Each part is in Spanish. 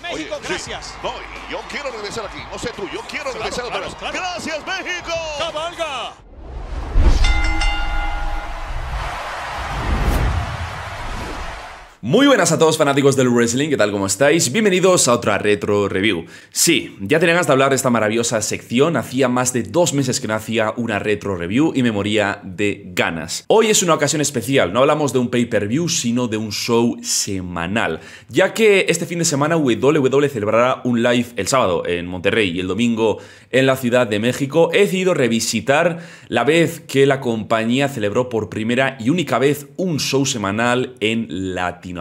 México, gracias. Voy, yo quiero regresar aquí, no sé tú, yo quiero regresar otra Gracias, México. ¡Cabalga! Muy buenas a todos fanáticos del wrestling, ¿qué tal cómo estáis? Bienvenidos a otra retro review. Sí, ya tenía ganas de hablar de esta maravillosa sección, hacía más de dos meses que no hacía una retro review y me moría de ganas. Hoy es una ocasión especial, no hablamos de un pay-per-view, sino de un show semanal, ya que este fin de semana WWE celebrará un live el sábado en Monterrey y el domingo en la Ciudad de México. He decidido revisitar la vez que la compañía celebró por primera y única vez un show semanal en Latinoamérica.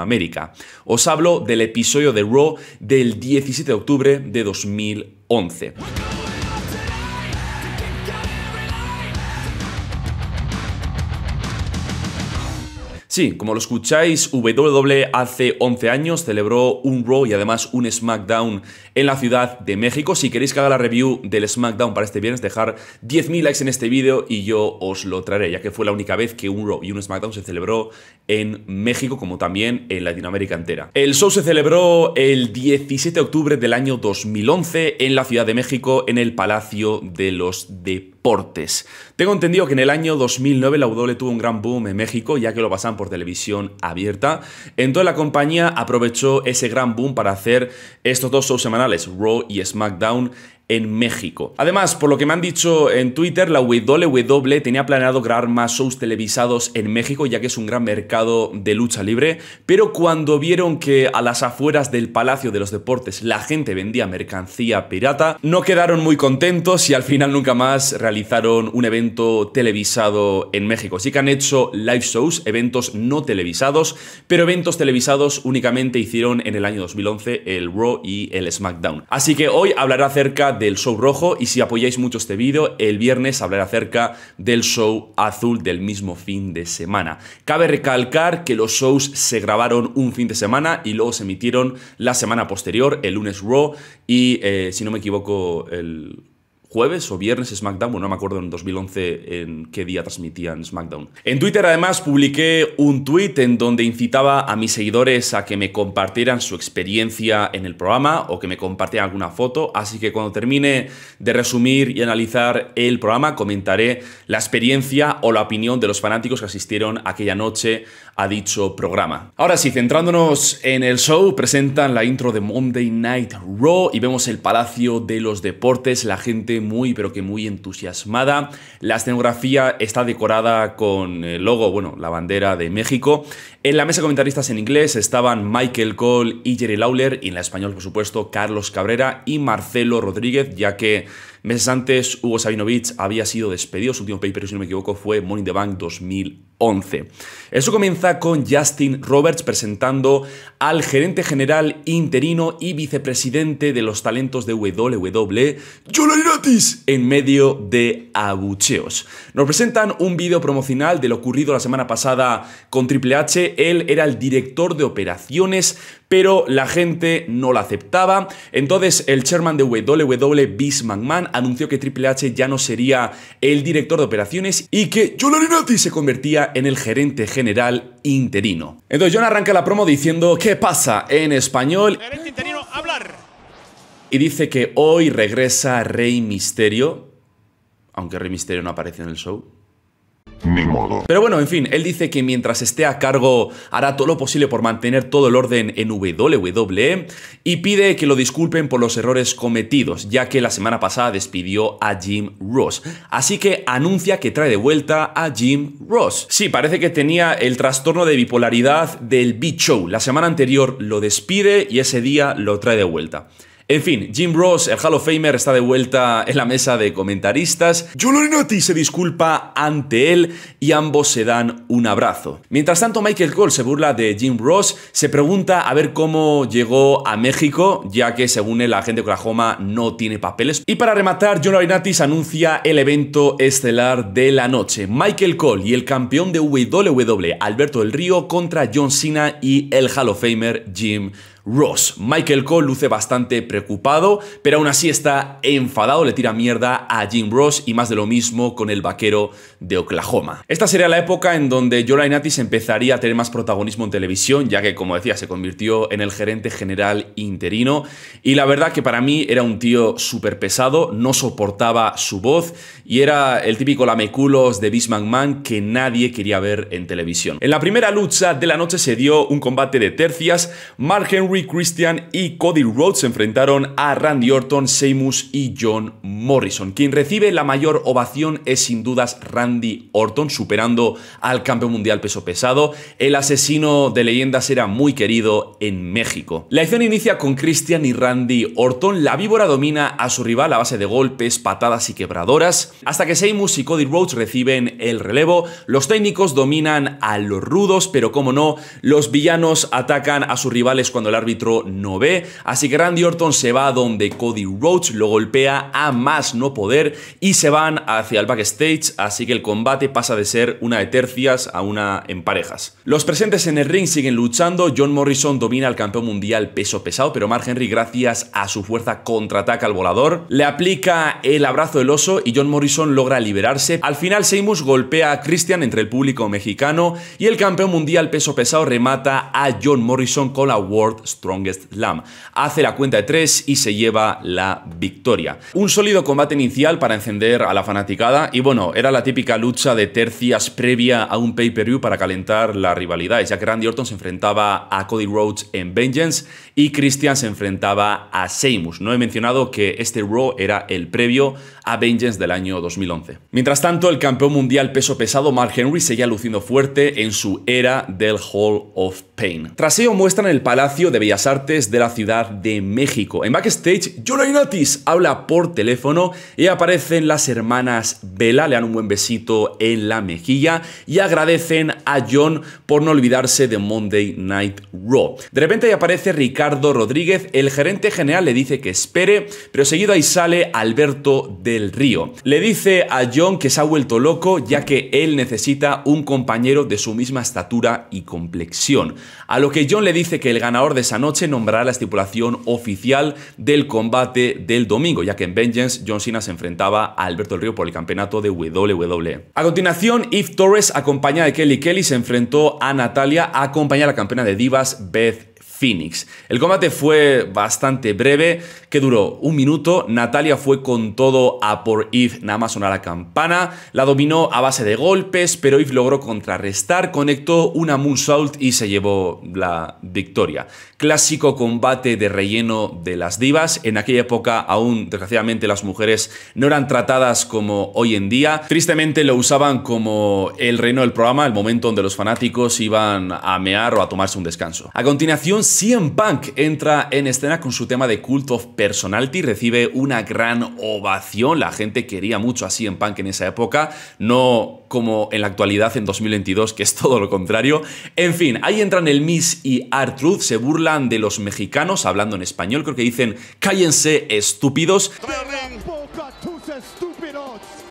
Os hablo del episodio de Raw del 17 de octubre de 2011. Sí, como lo escucháis, WWE hace 11 años celebró un Raw y además un SmackDown en la Ciudad de México. Si queréis que haga la review del SmackDown para este viernes, dejar 10.000 likes en este vídeo y yo os lo traeré, ya que fue la única vez que un Raw y un SmackDown se celebró en México, como también en Latinoamérica entera. El show se celebró el 17 de octubre del año 2011 en la Ciudad de México, en el Palacio de los Deportes tengo entendido que en el año 2009 la WWE tuvo un gran boom en México, ya que lo pasan por televisión abierta. Entonces la compañía aprovechó ese gran boom para hacer estos dos shows semanales, Raw y SmackDown, México. Además, por lo que me han dicho en Twitter, la WWE tenía planeado grabar más shows televisados en México, ya que es un gran mercado de lucha libre, pero cuando vieron que a las afueras del Palacio de los Deportes la gente vendía mercancía pirata, no quedaron muy contentos y al final nunca más realizaron un evento televisado en México. Sí que han hecho live shows, eventos no televisados, pero eventos televisados únicamente hicieron en el año 2011 el Raw y el SmackDown. Así que hoy hablará acerca de del show rojo y si apoyáis mucho este vídeo, el viernes hablaré acerca del show azul del mismo fin de semana. Cabe recalcar que los shows se grabaron un fin de semana y luego se emitieron la semana posterior, el lunes Raw y eh, si no me equivoco el jueves o viernes SmackDown, bueno, no me acuerdo en 2011 en qué día transmitían SmackDown. En Twitter además publiqué un tweet en donde incitaba a mis seguidores a que me compartieran su experiencia en el programa o que me compartieran alguna foto, así que cuando termine de resumir y analizar el programa comentaré la experiencia o la opinión de los fanáticos que asistieron aquella noche a dicho programa. Ahora sí, centrándonos en el show, presentan la intro de Monday Night Raw y vemos el Palacio de los Deportes, la gente muy pero que muy entusiasmada. La escenografía está decorada con el logo, bueno, la bandera de México. En la mesa de comentaristas en inglés estaban Michael Cole y Jerry Lawler y en la español, por supuesto, Carlos Cabrera y Marcelo Rodríguez, ya que meses antes Hugo Sabinovich había sido despedido, su último paper, si no me equivoco, fue Money in the Bank 2000 eso comienza con Justin Roberts presentando al gerente general interino y vicepresidente de los talentos de WWE, NATIS, en medio de abucheos. Nos presentan un vídeo promocional de lo ocurrido la semana pasada con Triple H. Él era el director de operaciones, pero la gente no lo aceptaba. Entonces el chairman de WWE, Vince McMahon, anunció que Triple H ya no sería el director de operaciones y que NATIS se convertía en en el gerente general interino. Entonces John arranca la promo diciendo ¿Qué pasa? en español. Y dice que hoy regresa Rey Misterio, aunque Rey Misterio no aparece en el show ni modo. Pero bueno, en fin, él dice que mientras esté a cargo hará todo lo posible por mantener todo el orden en WWE y pide que lo disculpen por los errores cometidos, ya que la semana pasada despidió a Jim Ross. Así que anuncia que trae de vuelta a Jim Ross. Sí, parece que tenía el trastorno de bipolaridad del b Show. La semana anterior lo despide y ese día lo trae de vuelta. En fin, Jim Ross, el Hall of Famer, está de vuelta en la mesa de comentaristas. Jolonati se disculpa ante él y ambos se dan un abrazo. Mientras tanto, Michael Cole se burla de Jim Ross, se pregunta a ver cómo llegó a México, ya que según el agente de Oklahoma no tiene papeles. Y para rematar, John se anuncia el evento estelar de la noche. Michael Cole y el campeón de WWE, Alberto del Río, contra John Cena y el Hall of Famer Jim Ross. Ross. Michael Cole luce bastante preocupado, pero aún así está enfadado, le tira mierda a Jim Ross y más de lo mismo con el vaquero de Oklahoma. Esta sería la época en donde Joe Atis empezaría a tener más protagonismo en televisión, ya que, como decía, se convirtió en el gerente general interino. Y la verdad que para mí era un tío súper pesado, no soportaba su voz y era el típico lameculos de Bismarck Man que nadie quería ver en televisión. En la primera lucha de la noche se dio un combate de tercias. Mark Christian y Cody Rhodes se enfrentaron a Randy Orton, Seamus y John Morrison. Quien recibe la mayor ovación es sin dudas Randy Orton, superando al campeón mundial peso pesado. El asesino de leyendas era muy querido en México. La acción inicia con Christian y Randy Orton. La víbora domina a su rival a base de golpes, patadas y quebradoras, hasta que Seamus y Cody Rhodes reciben el relevo. Los técnicos dominan a los rudos, pero como no, los villanos atacan a sus rivales cuando la árbitro no ve, así que Randy Orton se va donde Cody Rhodes lo golpea a más no poder y se van hacia el backstage, así que el combate pasa de ser una de tercias a una en parejas. Los presentes en el ring siguen luchando, John Morrison domina al campeón mundial peso pesado, pero Mark Henry gracias a su fuerza contraataca al volador, le aplica el abrazo del oso y John Morrison logra liberarse. Al final Seamus golpea a Christian entre el público mexicano y el campeón mundial peso pesado remata a John Morrison con la World Strongest Slam. Hace la cuenta de tres y se lleva la victoria. Un sólido combate inicial para encender a la fanaticada y bueno, era la típica lucha de tercias previa a un pay-per-view para calentar la rivalidad, ya que Randy Orton se enfrentaba a Cody Rhodes en Vengeance y Christian se enfrentaba a Seamus. No he mencionado que este Raw era el previo a del año 2011. Mientras tanto, el campeón mundial peso pesado Mark Henry seguía luciendo fuerte en su era del Hall of Pain. Tras ello muestran el Palacio de Bellas Artes de la Ciudad de México. En backstage, John Inatis habla por teléfono y aparecen las hermanas Bella, le dan un buen besito en la mejilla y agradecen a John por no olvidarse de Monday Night Raw. De repente ahí aparece Ricardo Rodríguez, el gerente general le dice que espere, pero seguido ahí sale Alberto de río. Le dice a John que se ha vuelto loco ya que él necesita un compañero de su misma estatura y complexión. A lo que John le dice que el ganador de esa noche nombrará la estipulación oficial del combate del domingo, ya que en Vengeance John Cena se enfrentaba a Alberto del Río por el campeonato de WWE. A continuación, Yves Torres, acompañada de Kelly Kelly, se enfrentó a Natalia, acompañada de la campeona de divas Beth el combate fue bastante breve, que duró un minuto. Natalia fue con todo a por Eve, nada más sonar la campana. La dominó a base de golpes, pero Eve logró contrarrestar, conectó una moonsault y se llevó la victoria. Clásico combate de relleno de las divas. En aquella época aún, desgraciadamente, las mujeres no eran tratadas como hoy en día. Tristemente lo usaban como el reino del programa, el momento donde los fanáticos iban a mear o a tomarse un descanso. A continuación CM Punk entra en escena con su tema de Cult of Personality, recibe una gran ovación, la gente quería mucho a CM Punk en esa época, no como en la actualidad en 2022, que es todo lo contrario. En fin, ahí entran el Miss y R-Truth, se burlan de los mexicanos hablando en español, creo que dicen, cállense estúpidos.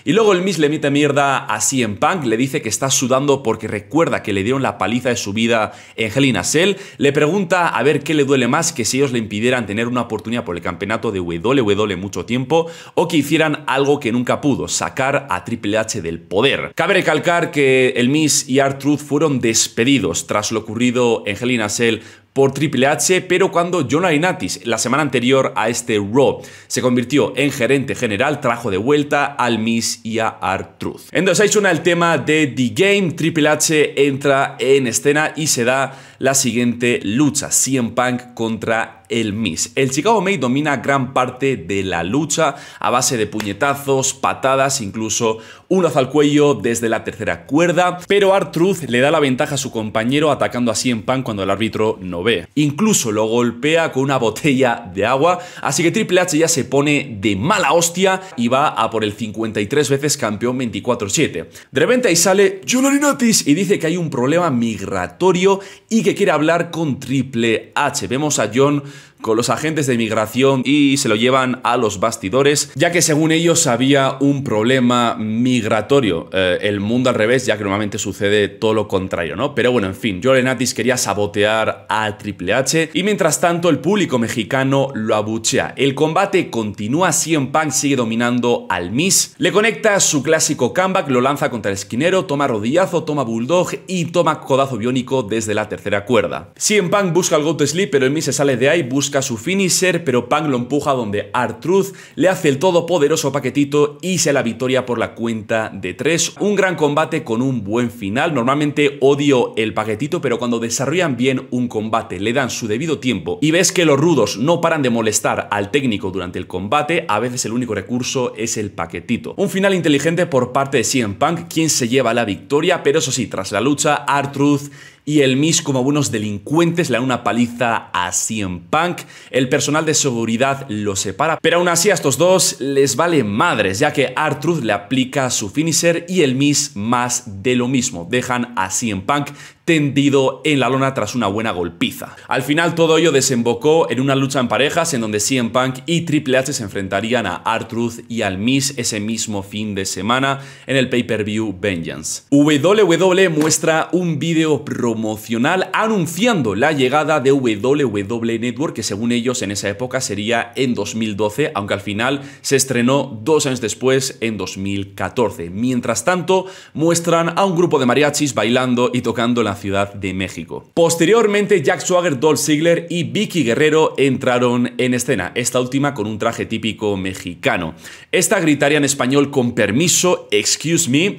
Y luego el Miss le mete mierda así en Punk, le dice que está sudando porque recuerda que le dieron la paliza de su vida en Hell Cell, le pregunta a ver qué le duele más que si ellos le impidieran tener una oportunidad por el campeonato de WWE mucho tiempo o que hicieran algo que nunca pudo, sacar a Triple H del poder. Cabe recalcar que el Miss y Art truth fueron despedidos tras lo ocurrido en Hell in Cell por Triple H, pero cuando John Natis, la semana anterior a este Raw, se convirtió en gerente general, trajo de vuelta al Miss y a art truth En suena el tema de The Game, Triple H entra en escena y se da la siguiente lucha, CM Punk contra el Miss. El Chicago May domina gran parte de la lucha a base de puñetazos, patadas, incluso un lazo al cuello desde la tercera cuerda, pero Artruth le da la ventaja a su compañero atacando así en pan cuando el árbitro no ve. Incluso lo golpea con una botella de agua, así que Triple H ya se pone de mala hostia y va a por el 53 veces campeón 24-7. De repente ahí sale Arinatis y dice que hay un problema migratorio y que quiere hablar con Triple H. Vemos a John los agentes de migración y se lo llevan a los bastidores, ya que según ellos había un problema migratorio, eh, el mundo al revés, ya que normalmente sucede todo lo contrario, ¿no? Pero bueno, en fin, le Atis quería sabotear a Triple H y mientras tanto el público mexicano lo abuchea. El combate continúa, CM Punk sigue dominando al Miss, le conecta su clásico comeback, lo lanza contra el esquinero, toma rodillazo, toma bulldog y toma codazo biónico desde la tercera cuerda. CM Punk busca el go sleep, pero el Miss se sale de ahí, busca su finisher, pero Punk lo empuja donde Artruth le hace el todopoderoso paquetito y se la victoria por la cuenta de tres Un gran combate con un buen final. Normalmente odio el paquetito, pero cuando desarrollan bien un combate, le dan su debido tiempo y ves que los rudos no paran de molestar al técnico durante el combate, a veces el único recurso es el paquetito. Un final inteligente por parte de CM Punk, quien se lleva la victoria, pero eso sí, tras la lucha, Artruth y el Miss como buenos delincuentes le da una paliza a CM Punk. El personal de seguridad lo separa, pero aún así a estos dos les vale madres, ya que Artruth le aplica su finisher y el Miss más de lo mismo. Dejan a CM Punk tendido en la lona tras una buena golpiza. Al final todo ello desembocó en una lucha en parejas en donde CM Punk y Triple H se enfrentarían a Artruth y al Miss ese mismo fin de semana en el pay-per-view Vengeance. WWE muestra un video promocional anunciando la llegada de WW Network, que según ellos en esa época sería en 2012, aunque al final se estrenó dos años después, en 2014. Mientras tanto, muestran a un grupo de mariachis bailando y tocando en la Ciudad de México. Posteriormente, Jack Swagger, Dolph Ziggler y Vicky Guerrero entraron en escena, esta última con un traje típico mexicano. Esta gritaría en español con permiso, excuse me.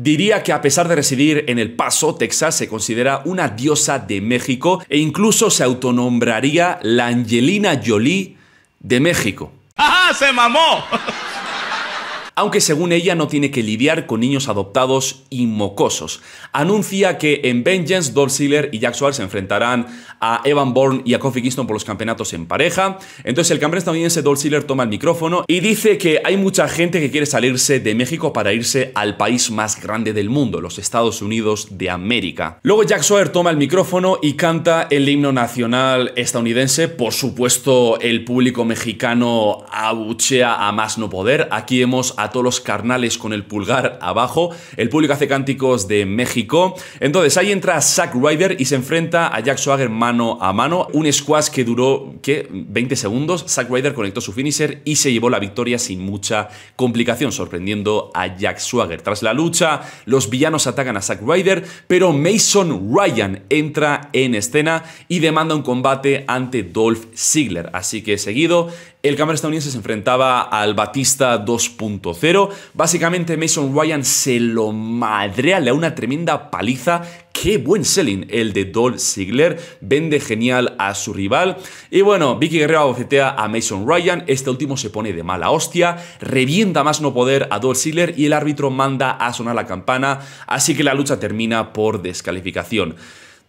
Diría que a pesar de residir en El Paso, Texas, se considera una diosa de México e incluso se autonombraría la Angelina Jolie de México. ¡Ajá! ¡Se mamó! aunque según ella no tiene que lidiar con niños adoptados y mocosos. Anuncia que en Vengeance, Dolph Ziggler y Jack se enfrentarán a Evan Bourne y a Kofi Kingston por los campeonatos en pareja. Entonces el campeón estadounidense Dolph toma el micrófono y dice que hay mucha gente que quiere salirse de México para irse al país más grande del mundo, los Estados Unidos de América. Luego Jack Sauer toma el micrófono y canta el himno nacional estadounidense. Por supuesto, el público mexicano abuchea a más no poder. Aquí hemos todos los carnales con el pulgar abajo. El público hace cánticos de México. Entonces ahí entra Zack Ryder y se enfrenta a Jack Swagger mano a mano. Un squash que duró, ¿qué? 20 segundos. Zack Ryder conectó su finisher y se llevó la victoria sin mucha complicación, sorprendiendo a Jack Swagger. Tras la lucha, los villanos atacan a Zack Ryder, pero Mason Ryan entra en escena y demanda un combate ante Dolph Ziggler. Así que seguido, el cámara estadounidense se enfrentaba al Batista 2.0. Básicamente Mason Ryan se lo madrea, le da una tremenda paliza Qué buen selling el de Dol Ziggler. Vende genial a su rival. Y bueno, Vicky Guerrero abofetea a Mason Ryan. Este último se pone de mala hostia. Revienta más no poder a Dol Ziggler y el árbitro manda a sonar la campana. Así que la lucha termina por descalificación.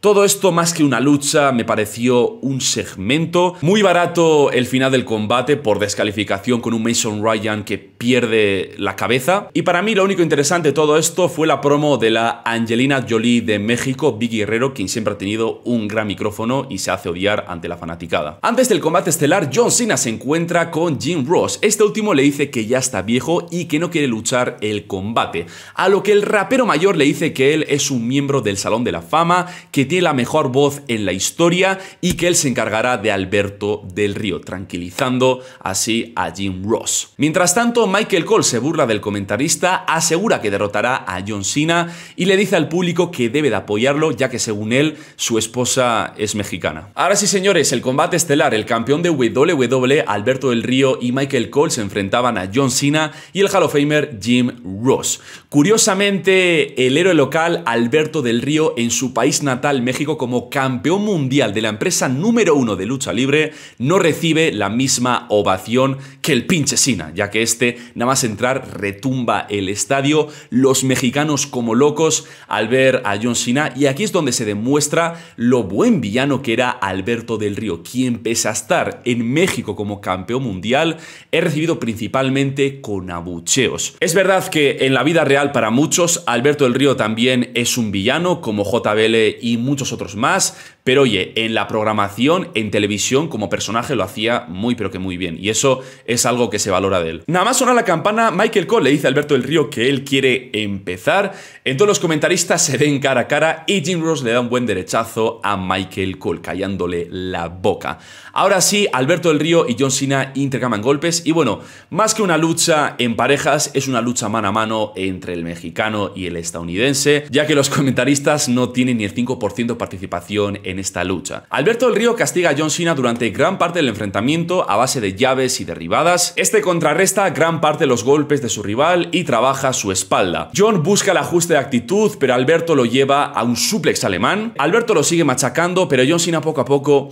Todo esto más que una lucha me pareció un segmento. Muy barato el final del combate por descalificación con un Mason Ryan que pierde la cabeza. Y para mí lo único interesante de todo esto fue la promo de la Angelina Jolie de México, Big Guerrero, quien siempre ha tenido un gran micrófono y se hace odiar ante la fanaticada. Antes del combate estelar, John Cena se encuentra con Jim Ross. Este último le dice que ya está viejo y que no quiere luchar el combate. A lo que el rapero mayor le dice que él es un miembro del Salón de la Fama, que tiene la mejor voz en la historia y que él se encargará de Alberto del Río, tranquilizando así a Jim Ross. Mientras tanto, Michael Cole se burla del comentarista, asegura que derrotará a John Cena y le dice al público que debe de apoyarlo ya que según él su esposa es mexicana. Ahora sí señores, el combate estelar, el campeón de WWE Alberto del Río y Michael Cole se enfrentaban a John Cena y el Hall of Famer Jim Ross. Curiosamente, el héroe local Alberto del Río en su país natal México como campeón mundial de la empresa número uno de lucha libre no recibe la misma ovación que el pinche Sina, ya que este nada más entrar retumba el estadio, los mexicanos como locos al ver a John Sina y aquí es donde se demuestra lo buen villano que era Alberto del Río, quien pese a estar en México como campeón mundial, he recibido principalmente con abucheos. Es verdad que en la vida real para muchos Alberto del Río también es un villano como JBL y muchos otros más, pero oye, en la programación, en televisión, como personaje lo hacía muy pero que muy bien, y eso es algo que se valora de él. Nada más sonar la campana, Michael Cole le dice a Alberto del Río que él quiere empezar, entonces los comentaristas se ven cara a cara y Jim Ross le da un buen derechazo a Michael Cole, callándole la boca. Ahora sí, Alberto del Río y John Cena intercambian golpes, y bueno, más que una lucha en parejas, es una lucha mano a mano entre el mexicano y el estadounidense, ya que los comentaristas no tienen ni el 5% participación en esta lucha. Alberto del Río castiga a John Cena durante gran parte del enfrentamiento a base de llaves y derribadas. Este contrarresta gran parte de los golpes de su rival y trabaja su espalda. John busca el ajuste de actitud, pero Alberto lo lleva a un suplex alemán. Alberto lo sigue machacando, pero John Cena poco a poco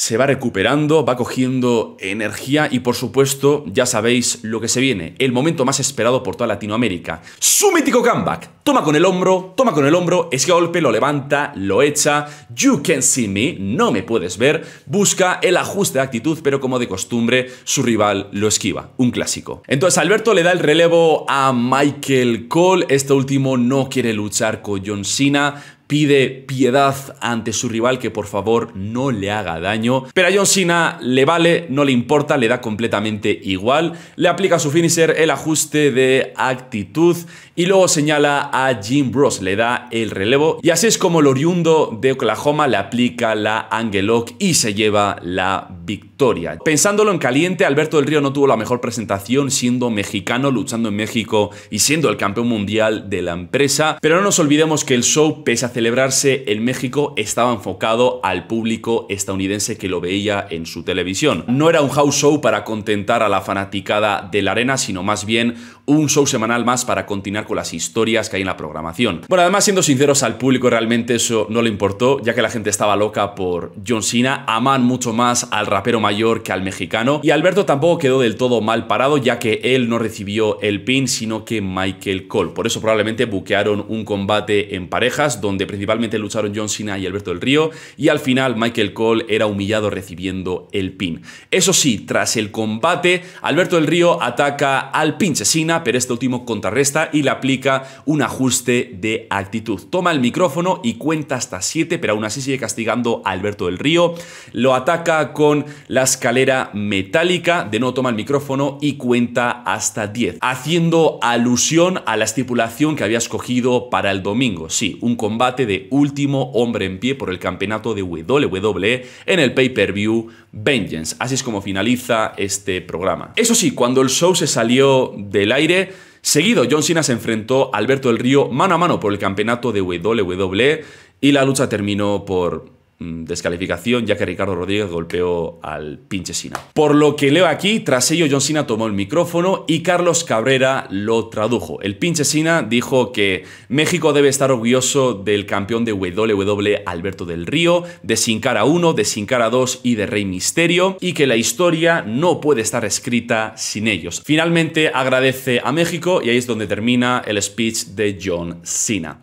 se va recuperando, va cogiendo energía y por supuesto ya sabéis lo que se viene, el momento más esperado por toda Latinoamérica. Su mítico comeback. Toma con el hombro, toma con el hombro, ese golpe lo levanta, lo echa, you can see me, no me puedes ver, busca el ajuste de actitud, pero como de costumbre su rival lo esquiva, un clásico. Entonces Alberto le da el relevo a Michael Cole, este último no quiere luchar con John Cena, pide piedad ante su rival que por favor no le haga daño, pero a John Cena le vale, no le importa, le da completamente igual, le aplica a su finisher el ajuste de actitud y luego señala a Jim Bros, le da el relevo y así es como el oriundo de Oklahoma le aplica la angeloc y se lleva la victoria. Pensándolo en caliente, Alberto del Río no tuvo la mejor presentación siendo mexicano, luchando en México y siendo el campeón mundial de la empresa, pero no nos olvidemos que el show, pese a celebrarse en México, estaba enfocado al público estadounidense que lo veía en su televisión. No era un house show para contentar a la fanaticada de la arena, sino más bien un show semanal más para continuar las historias que hay en la programación. Bueno, además, siendo sinceros, al público realmente eso no le importó, ya que la gente estaba loca por John Cena, aman mucho más al rapero mayor que al mexicano, y Alberto tampoco quedó del todo mal parado, ya que él no recibió el pin, sino que Michael Cole. Por eso probablemente buquearon un combate en parejas, donde principalmente lucharon John Cena y Alberto del Río, y al final Michael Cole era humillado recibiendo el pin. Eso sí, tras el combate, Alberto del Río ataca al pinche Cena, pero este último contrarresta y la aplica un ajuste de actitud. Toma el micrófono y cuenta hasta 7, pero aún así sigue castigando a Alberto del Río. Lo ataca con la escalera metálica, de no toma el micrófono y cuenta hasta 10, haciendo alusión a la estipulación que había escogido para el domingo. Sí, un combate de último hombre en pie por el campeonato de WWE en el pay-per-view Vengeance. Así es como finaliza este programa. Eso sí, cuando el show se salió del aire, Seguido, John Cena se enfrentó a Alberto del Río mano a mano por el campeonato de WWE y la lucha terminó por Mm, descalificación ya que Ricardo Rodríguez golpeó al pinche Sina. Por lo que leo aquí, tras ello John Sina tomó el micrófono y Carlos Cabrera lo tradujo. El pinche Sina dijo que México debe estar orgulloso del campeón de WWE Alberto del Río, de Sin Cara 1, de Sin Cara 2 y de Rey Misterio y que la historia no puede estar escrita sin ellos. Finalmente agradece a México y ahí es donde termina el speech de John Cena.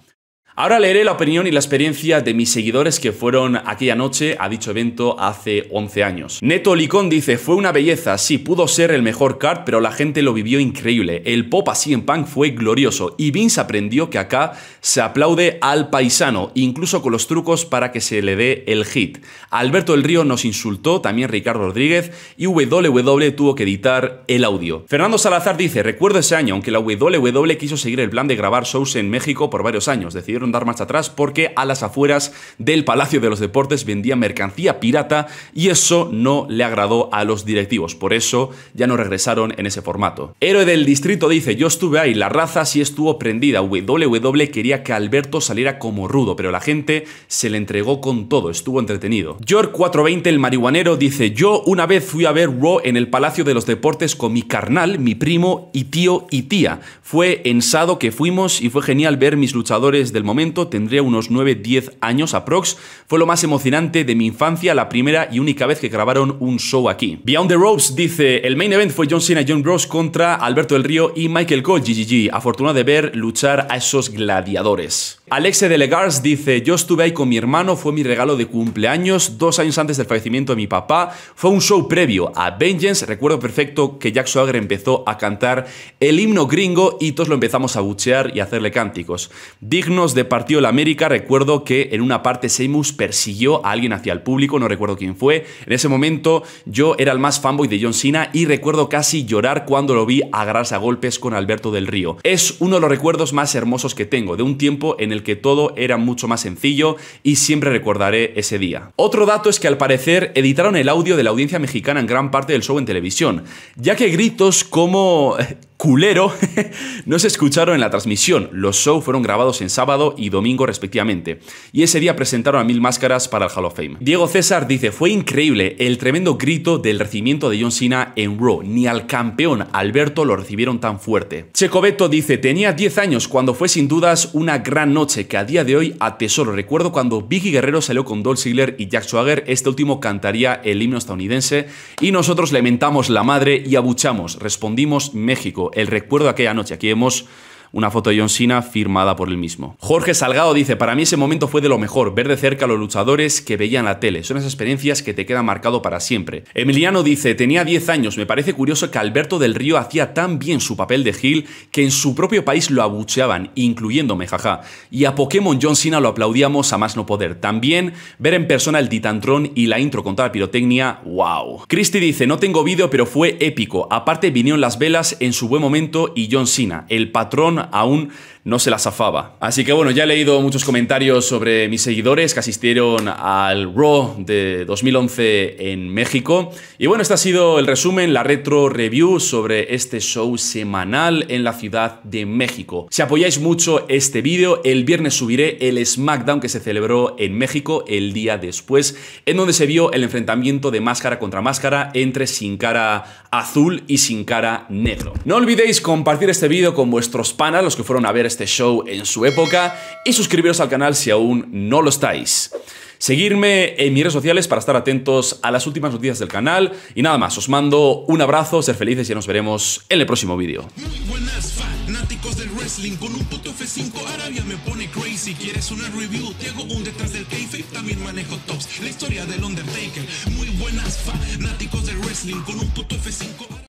Ahora leeré la opinión y la experiencia de mis seguidores que fueron aquella noche a dicho evento hace 11 años. Neto Licón dice, fue una belleza, sí, pudo ser el mejor card, pero la gente lo vivió increíble. El pop así en punk fue glorioso y Vince aprendió que acá se aplaude al paisano, incluso con los trucos para que se le dé el hit. Alberto El Río nos insultó, también Ricardo Rodríguez, y www tuvo que editar el audio. Fernando Salazar dice, recuerdo ese año, aunque la WW quiso seguir el plan de grabar shows en México por varios años, decidieron dar marcha atrás porque a las afueras del Palacio de los Deportes vendía mercancía pirata y eso no le agradó a los directivos. Por eso ya no regresaron en ese formato. Héroe del distrito dice, yo estuve ahí, la raza sí estuvo prendida. WW quería que Alberto saliera como rudo, pero la gente se le entregó con todo, estuvo entretenido. York 420, el marihuanero, dice, yo una vez fui a ver Raw en el Palacio de los Deportes con mi carnal, mi primo y tío y tía. Fue ensado que fuimos y fue genial ver mis luchadores del momento tendría unos 9-10 años aprox. Fue lo más emocionante de mi infancia, la primera y única vez que grabaron un show aquí. Beyond the Ropes dice, el main event fue John Cena y John Bros contra Alberto del Río y Michael Cole, GGG. Afortunado de ver luchar a esos gladiadores. Alexe de Legars dice, yo estuve ahí con mi hermano, fue mi regalo de cumpleaños, dos años antes del fallecimiento de mi papá, fue un show previo a Vengeance, recuerdo perfecto que Jack Swagger empezó a cantar el himno gringo y todos lo empezamos a buchear y a hacerle cánticos. Dignos de Partido de la América, recuerdo que en una parte Seamus persiguió a alguien hacia el público, no recuerdo quién fue, en ese momento yo era el más fanboy de John Cena y recuerdo casi llorar cuando lo vi agarrarse a golpes con Alberto del Río. Es uno de los recuerdos más hermosos que tengo, de un tiempo en el el que todo era mucho más sencillo y siempre recordaré ese día. Otro dato es que al parecer editaron el audio de la audiencia mexicana en gran parte del show en televisión, ya que gritos como culero no se escucharon en la transmisión. Los shows fueron grabados en sábado y domingo respectivamente. Y ese día presentaron a Mil Máscaras para el Hall of Fame. Diego César dice, fue increíble el tremendo grito del recibimiento de John Cena en Raw. Ni al campeón Alberto lo recibieron tan fuerte. Checo dice, tenía 10 años cuando fue sin dudas una gran noche que a día de hoy atesoro. Recuerdo cuando Vicky Guerrero salió con Dolph Ziggler y Jack Swagger, este último cantaría el himno estadounidense y nosotros lamentamos la madre y abuchamos. Respondimos México. El recuerdo de aquella noche. Aquí hemos una foto de John Cena firmada por él mismo. Jorge Salgado dice, para mí ese momento fue de lo mejor, ver de cerca a los luchadores que veían la tele, son esas experiencias que te quedan marcado para siempre. Emiliano dice, tenía 10 años, me parece curioso que Alberto del Río hacía tan bien su papel de Gil que en su propio país lo abucheaban, incluyéndome, jaja. Y a Pokémon John Cena lo aplaudíamos a más no poder. También ver en persona el Titantrón y la intro contra la pirotecnia, wow. Christy dice, no tengo vídeo pero fue épico, aparte vinieron las velas en su buen momento y John Cena, el patrón aún un no se la zafaba. Así que bueno, ya he leído muchos comentarios sobre mis seguidores que asistieron al Raw de 2011 en México. Y bueno, este ha sido el resumen, la retro review sobre este show semanal en la Ciudad de México. Si apoyáis mucho este vídeo, el viernes subiré el SmackDown que se celebró en México el día después, en donde se vio el enfrentamiento de máscara contra máscara entre Sin Cara Azul y Sin Cara Negro. No olvidéis compartir este vídeo con vuestros panas, los que fueron a ver este este show en su época y suscribiros al canal si aún no lo estáis. Seguirme en mis redes sociales para estar atentos a las últimas noticias del canal. Y nada más, os mando un abrazo, ser felices y nos veremos en el próximo vídeo. Muy buenas fanáticos del wrestling, con un puto F5 Arabia me pone crazy. ¿Quieres una review? Te hago un detrás del kayfabe, también manejo tops. La historia del Undertaker. Muy buenas fanáticos del wrestling, con un puto F5